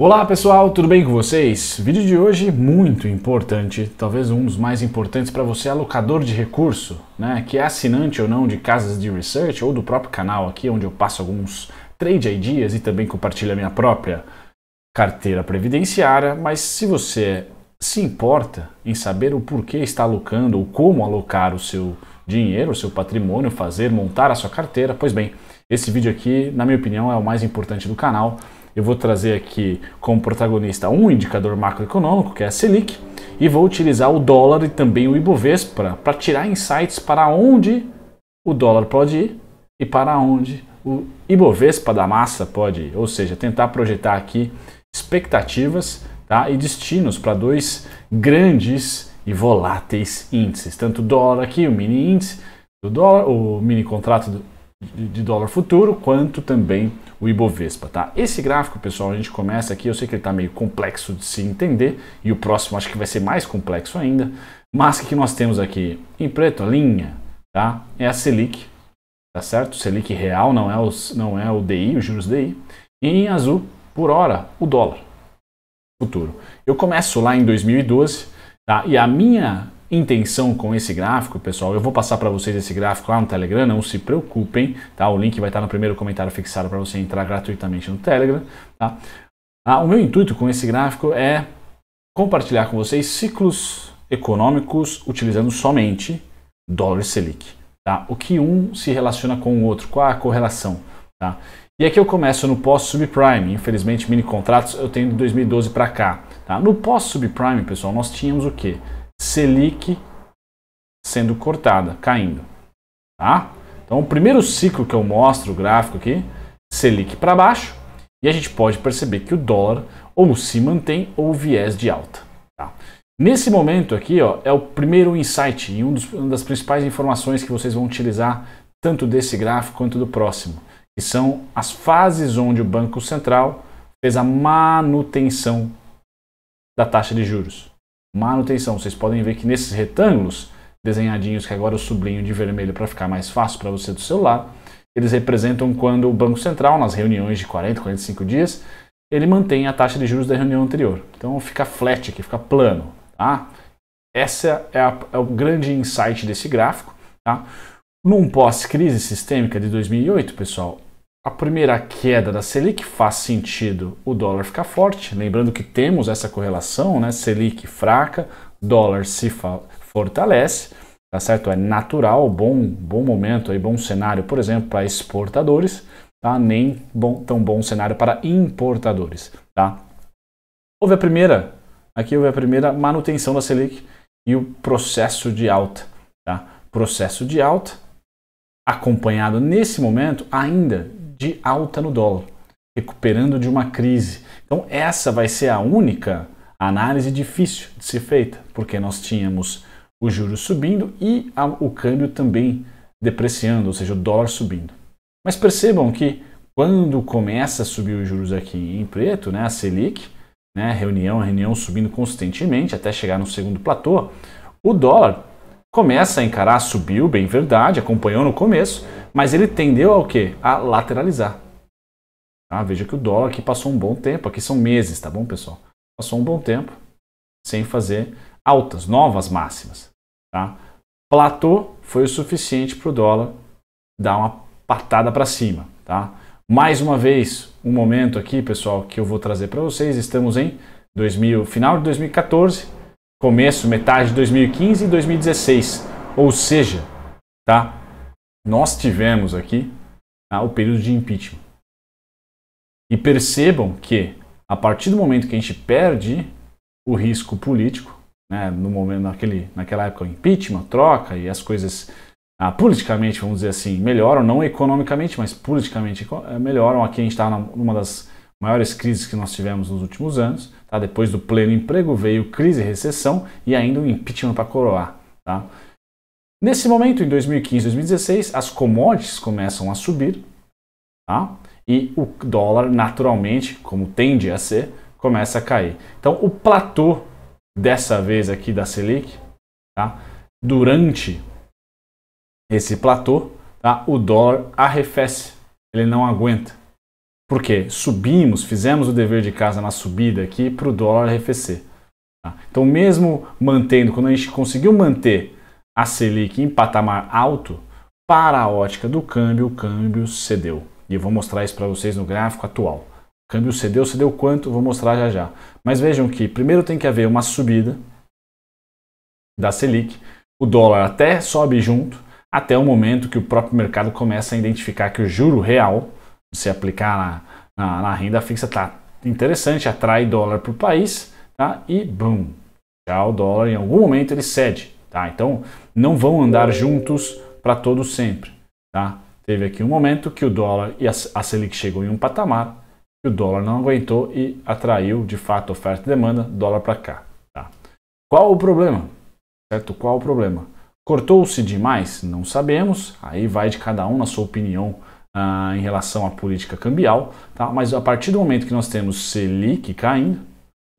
Olá pessoal, tudo bem com vocês? Vídeo de hoje muito importante, talvez um dos mais importantes para você alocador de recurso, né? Que é assinante ou não de casas de research ou do próprio canal aqui, onde eu passo alguns trade ideas e também compartilho a minha própria carteira previdenciária. Mas se você se importa em saber o porquê está alocando ou como alocar o seu dinheiro, o seu patrimônio, fazer, montar a sua carteira, pois bem, esse vídeo aqui, na minha opinião, é o mais importante do canal eu vou trazer aqui como protagonista um indicador macroeconômico, que é a Selic, e vou utilizar o dólar e também o Ibovespa para tirar insights para onde o dólar pode ir e para onde o Ibovespa da massa pode ir, ou seja, tentar projetar aqui expectativas tá, e destinos para dois grandes e voláteis índices, tanto o dólar aqui, o mini índice do dólar, o mini contrato do de dólar futuro, quanto também o Ibovespa, tá? Esse gráfico, pessoal, a gente começa aqui, eu sei que ele está meio complexo de se entender, e o próximo acho que vai ser mais complexo ainda, mas o que nós temos aqui? Em preto, a linha, tá? É a Selic, tá certo? Selic real, não é, os, não é o DI, os juros DI, e em azul, por hora, o dólar futuro. Eu começo lá em 2012, tá? E a minha intenção com esse gráfico, pessoal, eu vou passar para vocês esse gráfico lá no Telegram, não se preocupem, tá? O link vai estar no primeiro comentário fixado para você entrar gratuitamente no Telegram, tá? Ah, o meu intuito com esse gráfico é compartilhar com vocês ciclos econômicos utilizando somente dólar Selic, tá? O que um se relaciona com o outro, qual é a correlação, tá? E aqui eu começo no pós-subprime, infelizmente mini contratos eu tenho de 2012 para cá, tá? No pós-subprime, pessoal, nós tínhamos o quê? Selic sendo cortada, caindo. Tá? Então, o primeiro ciclo que eu mostro o gráfico aqui, Selic para baixo, e a gente pode perceber que o dólar ou se mantém ou viés de alta. Tá? Nesse momento aqui, ó, é o primeiro insight e um dos, uma das principais informações que vocês vão utilizar tanto desse gráfico quanto do próximo, que são as fases onde o Banco Central fez a manutenção da taxa de juros manutenção. Vocês podem ver que nesses retângulos desenhadinhos que agora eu sublinho de vermelho para ficar mais fácil para você do celular, eles representam quando o Banco Central, nas reuniões de 40, 45 dias, ele mantém a taxa de juros da reunião anterior. Então fica flat aqui, fica plano. Tá? Essa é, a, é o grande insight desse gráfico. Tá? Num pós-crise sistêmica de 2008, pessoal, a primeira queda da Selic faz sentido o dólar ficar forte. Lembrando que temos essa correlação, né? Selic fraca, dólar se fortalece, tá certo? É natural, bom, bom momento, aí, bom cenário, por exemplo, para exportadores, tá? Nem bom, tão bom cenário para importadores, tá? Houve a primeira, aqui houve a primeira manutenção da Selic e o processo de alta, tá? Processo de alta acompanhado nesse momento ainda de alta no dólar, recuperando de uma crise. Então, essa vai ser a única análise difícil de ser feita, porque nós tínhamos o juros subindo e a, o câmbio também depreciando, ou seja, o dólar subindo. Mas percebam que quando começa a subir os juros aqui em preto, né, a Selic, né, reunião, reunião subindo constantemente até chegar no segundo platô, o dólar começa a encarar, subiu, bem verdade, acompanhou no começo, mas ele tendeu ao quê? A lateralizar. Ah, veja que o dólar aqui passou um bom tempo, aqui são meses, tá bom, pessoal? Passou um bom tempo sem fazer altas, novas máximas, tá? Platô foi o suficiente para o dólar dar uma patada para cima, tá? Mais uma vez, um momento aqui, pessoal, que eu vou trazer para vocês. Estamos em 2000, final de 2014, começo, metade de 2015 e 2016. Ou seja, tá? nós tivemos aqui tá, o período de impeachment. E percebam que, a partir do momento que a gente perde o risco político, né, no momento naquele, naquela época, o impeachment, troca e as coisas ah, politicamente, vamos dizer assim, melhoram, não economicamente, mas politicamente eh, melhoram. Aqui a gente está numa das maiores crises que nós tivemos nos últimos anos. Tá? Depois do pleno emprego veio crise, recessão e ainda um impeachment para coroar. Tá? Nesse momento, em 2015 2016, as commodities começam a subir tá? e o dólar, naturalmente, como tende a ser, começa a cair. Então, o platô dessa vez aqui da Selic, tá? durante esse platô, tá? o dólar arrefece, ele não aguenta. Porque subimos, fizemos o dever de casa na subida aqui para o dólar arrefecer. Tá? Então, mesmo mantendo, quando a gente conseguiu manter a Selic em patamar alto, para a ótica do câmbio, o câmbio cedeu. E eu vou mostrar isso para vocês no gráfico atual. O câmbio cedeu, cedeu quanto? Vou mostrar já já. Mas vejam que primeiro tem que haver uma subida da Selic, o dólar até sobe junto, até o momento que o próprio mercado começa a identificar que o juro real se aplicar na, na, na renda fixa, tá interessante, atrai dólar para o país, tá? E bum, já o dólar em algum momento ele cede, tá? Então não vão andar juntos para todo sempre, tá? Teve aqui um momento que o dólar e a, a Selic chegou em um patamar que o dólar não aguentou e atraiu de fato oferta e demanda, dólar para cá, tá? Qual o problema? Certo? Qual o problema? Cortou-se demais? Não sabemos, aí vai de cada um na sua opinião ah, em relação à política cambial, tá? mas a partir do momento que nós temos Selic caindo,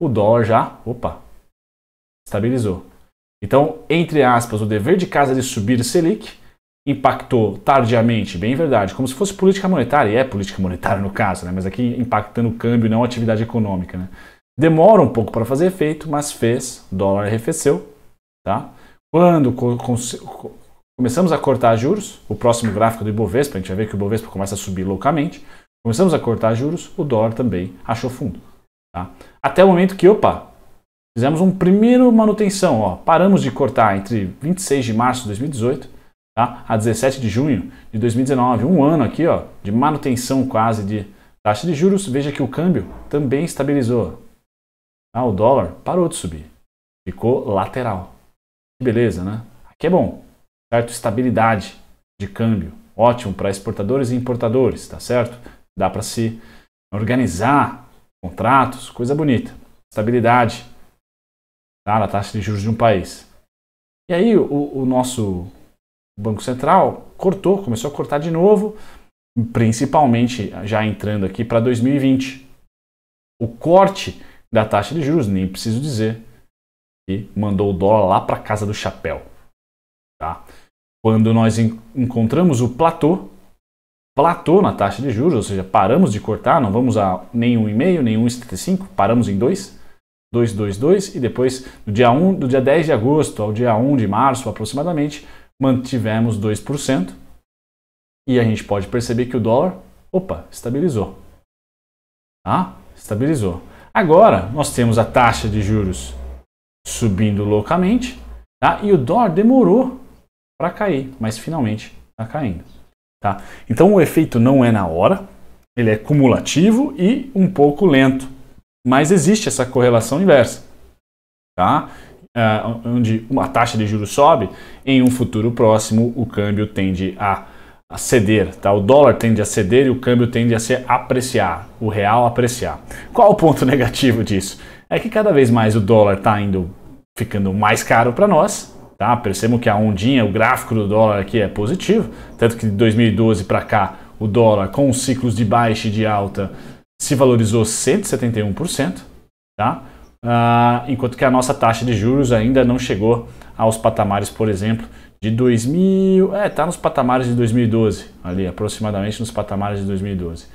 o dólar já, opa, estabilizou. Então, entre aspas, o dever de casa de subir Selic impactou tardiamente, bem verdade, como se fosse política monetária, e é política monetária no caso, né? mas aqui impactando o câmbio, não a atividade econômica. Né? Demora um pouco para fazer efeito, mas fez, dólar arrefeceu. Tá? Quando Começamos a cortar juros, o próximo gráfico do Ibovespa, a gente vai ver que o Ibovespa começa a subir loucamente. Começamos a cortar juros, o dólar também achou fundo. Tá? Até o momento que, opa, fizemos um primeiro manutenção, ó, paramos de cortar entre 26 de março de 2018 tá, a 17 de junho de 2019, um ano aqui ó, de manutenção quase de taxa de juros. Veja que o câmbio também estabilizou. Ah, O dólar parou de subir, ficou lateral. Que beleza, né? Aqui é bom certo? Estabilidade de câmbio, ótimo para exportadores e importadores, tá certo? Dá para se organizar contratos, coisa bonita. Estabilidade tá? na taxa de juros de um país. E aí o, o nosso Banco Central cortou, começou a cortar de novo, principalmente já entrando aqui para 2020. O corte da taxa de juros, nem preciso dizer, e mandou o dólar lá para casa do chapéu. Tá? Quando nós en encontramos o platô, platô na taxa de juros, ou seja, paramos de cortar, não vamos a nenhum e meio, nenhum 75, paramos em 2, 2, 2, 2 e depois do dia 1, do dia 10 de agosto ao dia 1 de março aproximadamente, mantivemos 2% e a gente pode perceber que o dólar, opa, estabilizou. Tá? Estabilizou. Agora, nós temos a taxa de juros subindo loucamente tá? e o dólar demorou para cair, mas finalmente está caindo. Tá? Então o efeito não é na hora, ele é cumulativo e um pouco lento, mas existe essa correlação inversa, tá? É, onde uma taxa de juros sobe, em um futuro próximo o câmbio tende a, a ceder, tá? O dólar tende a ceder e o câmbio tende a se apreciar, o real apreciar. Qual o ponto negativo disso? É que cada vez mais o dólar está indo ficando mais caro para nós Tá? Percebam que a ondinha, o gráfico do dólar aqui é positivo, tanto que de 2012 para cá o dólar com os ciclos de baixa e de alta se valorizou 171%, tá? Ah, enquanto que a nossa taxa de juros ainda não chegou aos patamares, por exemplo, de 2000, é, tá nos patamares de 2012, ali aproximadamente nos patamares de 2012. De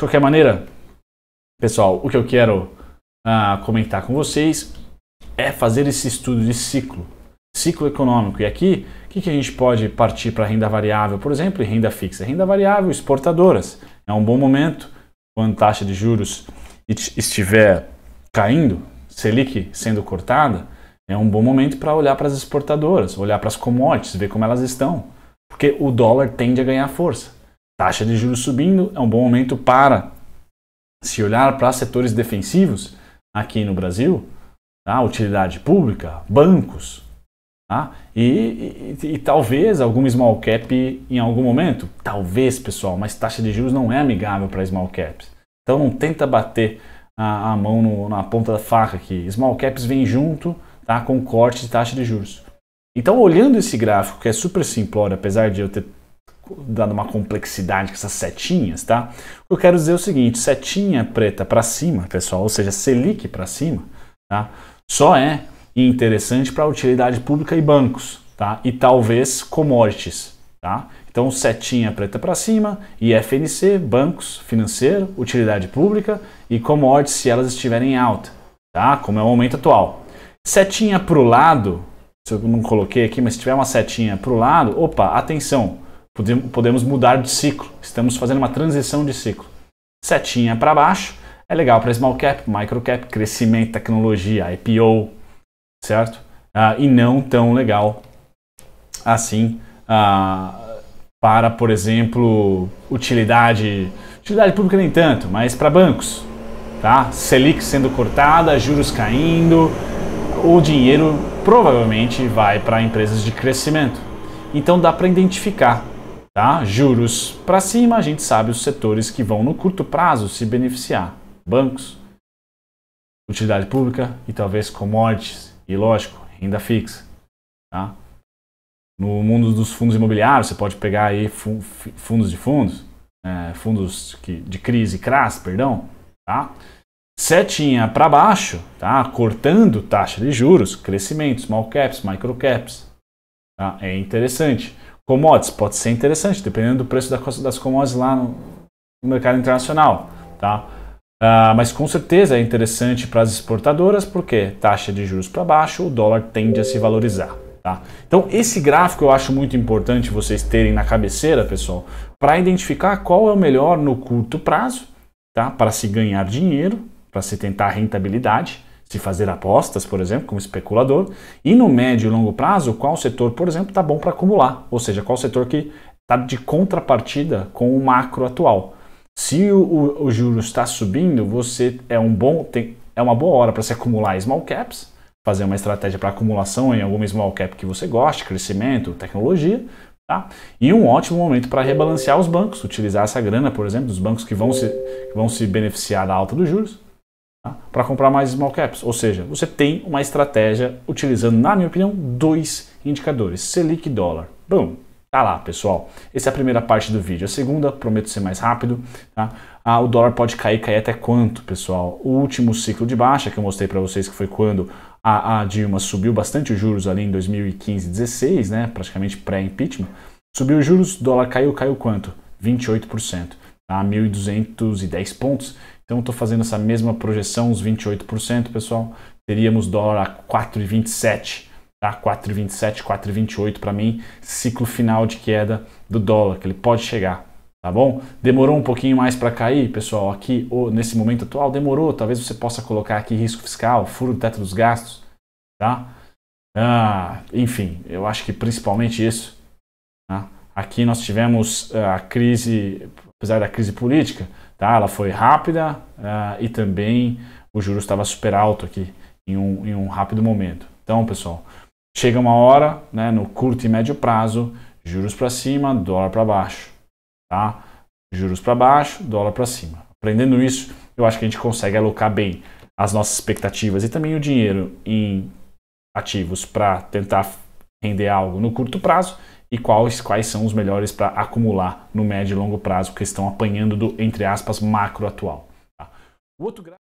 qualquer maneira, pessoal, o que eu quero ah, comentar com vocês é fazer esse estudo de ciclo, ciclo econômico. E aqui, o que, que a gente pode partir para renda variável, por exemplo, e renda fixa? Renda variável, exportadoras. É um bom momento quando a taxa de juros estiver caindo, Selic sendo cortada, é um bom momento para olhar para as exportadoras, olhar para as commodities, ver como elas estão, porque o dólar tende a ganhar força. Taxa de juros subindo é um bom momento para se olhar para setores defensivos aqui no Brasil, tá? utilidade pública, bancos, Tá? E, e, e, talvez alguma small cap em algum momento, talvez pessoal, mas taxa de juros não é amigável para small caps. Então não tenta bater a, a mão no, na ponta da faca aqui. Small caps vem junto tá, com corte de taxa de juros. Então olhando esse gráfico que é super simplório, apesar de eu ter dado uma complexidade com essas setinhas, tá? Eu quero dizer é o seguinte, setinha preta para cima, pessoal, ou seja, Selic para cima, tá? Só é e interessante para utilidade pública e bancos, tá? E talvez commodities, tá? Então, setinha preta para cima, IFNC, bancos, financeiro, utilidade pública e commodities se elas estiverem em alta, tá? Como é o momento atual. Setinha para o lado, se eu não coloquei aqui, mas se tiver uma setinha para o lado, opa, atenção, podemos mudar de ciclo, estamos fazendo uma transição de ciclo. Setinha para baixo é legal para small cap, micro cap, crescimento, tecnologia, IPO, certo? Ah, e não tão legal assim ah, para, por exemplo, utilidade, utilidade pública nem tanto, mas para bancos, tá? Selic sendo cortada, juros caindo, o dinheiro provavelmente vai para empresas de crescimento. Então dá para identificar, tá? Juros para cima, a gente sabe os setores que vão no curto prazo se beneficiar: bancos, utilidade pública e talvez commodities. E lógico, renda fixa. Tá? No mundo dos fundos imobiliários, você pode pegar aí fundos de fundos, é, fundos que, de crise, CRAS, perdão, tá? Setinha para baixo, tá? Cortando taxa de juros, crescimento, small caps, micro caps. Tá? É interessante. Commodities pode ser interessante, dependendo do preço das commodities lá no, mercado internacional, tá? Ah, mas com certeza é interessante para as exportadoras porque taxa de juros para baixo, o dólar tende a se valorizar. Tá? Então esse gráfico eu acho muito importante vocês terem na cabeceira, pessoal, para identificar qual é o melhor no curto prazo, tá? para se ganhar dinheiro, para se tentar rentabilidade, se fazer apostas, por exemplo, como especulador, e no médio e longo prazo, qual setor, por exemplo, está bom para acumular, ou seja, qual setor que está de contrapartida com o macro atual. Se o, o juro está subindo, você é um bom tem, é uma boa hora para se acumular small caps, fazer uma estratégia para acumulação em alguma small cap que você goste, crescimento, tecnologia, tá? E um ótimo momento para rebalancear os bancos, utilizar essa grana, por exemplo, dos bancos que vão se, que vão se beneficiar da alta dos juros, tá? para comprar mais small caps. Ou seja, você tem uma estratégia utilizando, na minha opinião, dois indicadores: Selic e dólar. Bom, Tá lá, pessoal. Essa é a primeira parte do vídeo. A segunda, prometo ser mais rápido, tá? Ah, o dólar pode cair, cair até quanto, pessoal? O último ciclo de baixa que eu mostrei para vocês, que foi quando a, a, Dilma subiu bastante os juros ali em 2015, 16, né? Praticamente pré-impeachment. Subiu os juros, dólar caiu, caiu quanto? 28%, tá? 1.210 pontos. Então, estou fazendo essa mesma projeção, uns 28%, pessoal. Teríamos dólar a 4,27 tá? 4,27, 4,28 para mim, ciclo final de queda do dólar, que ele pode chegar, tá bom? Demorou um pouquinho mais para cair, pessoal, aqui ou nesse momento atual, demorou, talvez você possa colocar aqui risco fiscal, furo do teto dos gastos, tá? Ah, enfim, eu acho que principalmente isso, tá? Aqui nós tivemos ah, a crise, apesar da crise política, tá? Ela foi rápida uh, e também o juros estava super alto aqui em um, em um rápido momento. Então, pessoal, Chega uma hora, né, no curto e médio prazo, juros para cima, dólar para baixo, tá? Juros para baixo, dólar para cima. Aprendendo isso, eu acho que a gente consegue alocar bem as nossas expectativas e também o dinheiro em ativos para tentar render algo no curto prazo e quais, quais são os melhores para acumular no médio e longo prazo que estão apanhando do, entre aspas, macro atual. Tá? O outro